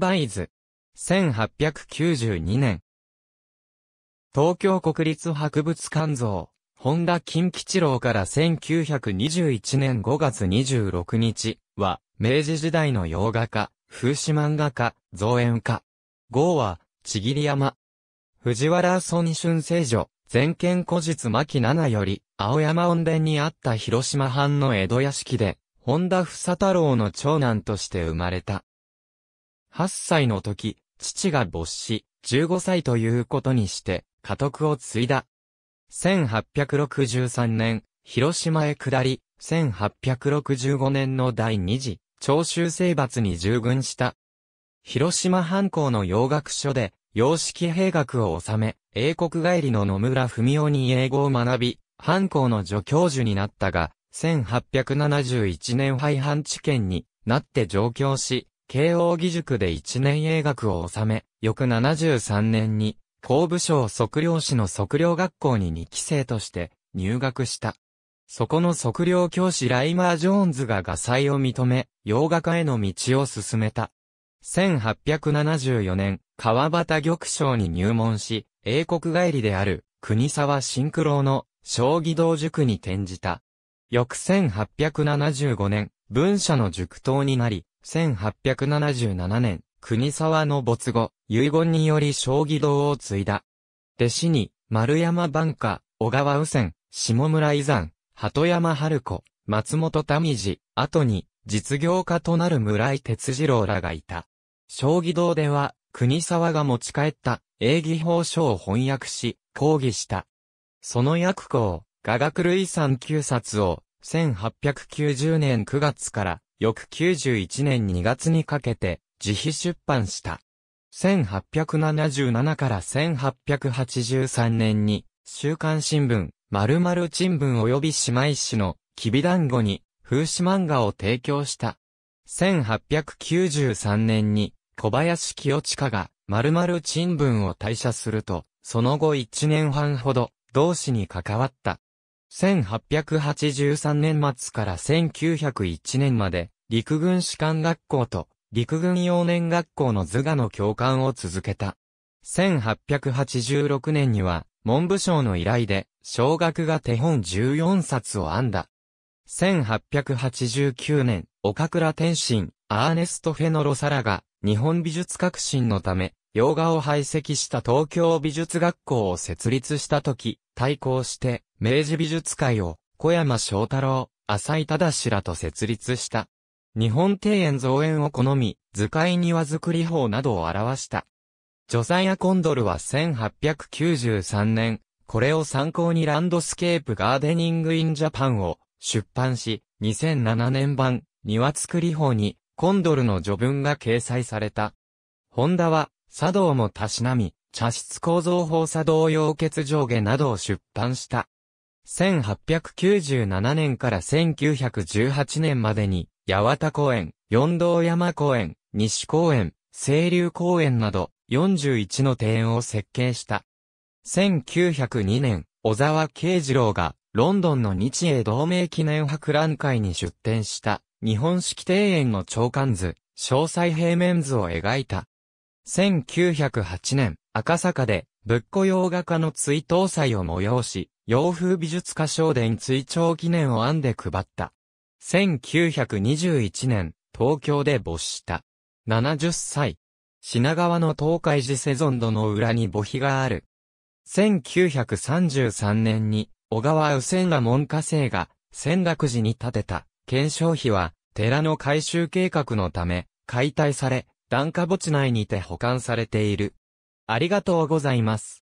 バイ図。1892年。東京国立博物館像、本田金吉郎から1921年5月26日は、明治時代の洋画家、風刺漫画家、造園家。号は、ちぎり山。藤原村春聖女、全県古実牧七より、青山温殿にあった広島藩の江戸屋敷で、本田房太郎の長男として生まれた。8歳の時、父が没死、15歳ということにして、家督を継いだ。1863年、広島へ下り、1865年の第二次、長州征伐に従軍した。広島藩校の洋学所で、洋式兵学を収め、英国帰りの野村文夫に英語を学び、藩校の助教授になったが、1871年廃藩地県になって上京し、慶応義塾で一年英学を収め、翌73年に、工部省測量士の測量学校に2期生として入学した。そこの測量教師ライマー・ジョーンズが画才を認め、洋画家への道を進めた。1874年、川端玉章に入門し、英国帰りである、国沢新九郎の、将棋道塾に転じた。翌1875年、文社の塾頭になり、1877年、国沢の没後、遺言により将棋道を継いだ。弟子に、丸山万夏、小川右仙、下村伊山、鳩山春子、松本民治、後に、実業家となる村井哲次郎らがいた。将棋道では、国沢が持ち帰った英義法書を翻訳し、講義した。その訳校、雅楽類産9冊を、1890年9月から翌91年2月にかけて、自費出版した。1877から1883年に、週刊新聞、〇〇新聞及び姉妹誌の、きびだんごに、風刺漫画を提供した。1893年に、小林清親が、〇〇新聞を退社すると、その後1年半ほど、同志に関わった。1883年末から1901年まで、陸軍士官学校と陸軍幼年学校の図画の教官を続けた。1886年には、文部省の依頼で、小学が手本14冊を編んだ。1889年、岡倉天心、アーネスト・フェノロサラが、日本美術革新のため、洋画を排斥した東京美術学校を設立した時、対抗して、明治美術会を、小山翔太郎、浅井忠らと設立した。日本庭園造園を好み、図解庭作り法などを表した。ジョサイア・コンドルは1893年、これを参考にランドスケープガーデニング・イン・ジャパンを出版し、2007年版、庭作り法に、コンドルの序文が掲載された。ホンダは、茶道もたしなみ、茶室構造法茶道溶欠上下などを出版した。1897年から1918年までに、八幡公園、四道山公園、西公園、清流公園など、41の庭園を設計した。1902年、小沢慶次郎が、ロンドンの日英同盟記念博覧会に出展した、日本式庭園の長官図、詳細平面図を描いた。1908年、赤坂で、仏庫洋画家の追悼祭を催し、洋風美術家商伝追悼記念を編んで配った。1921年、東京で没した。70歳。品川の東海寺セゾンドの裏に墓碑がある。1933年に、小川右仙が門下生が、仙楽寺に建てた、検証碑は、寺の改修計画のため、解体され、段下墓地内にて保管されている。ありがとうございます。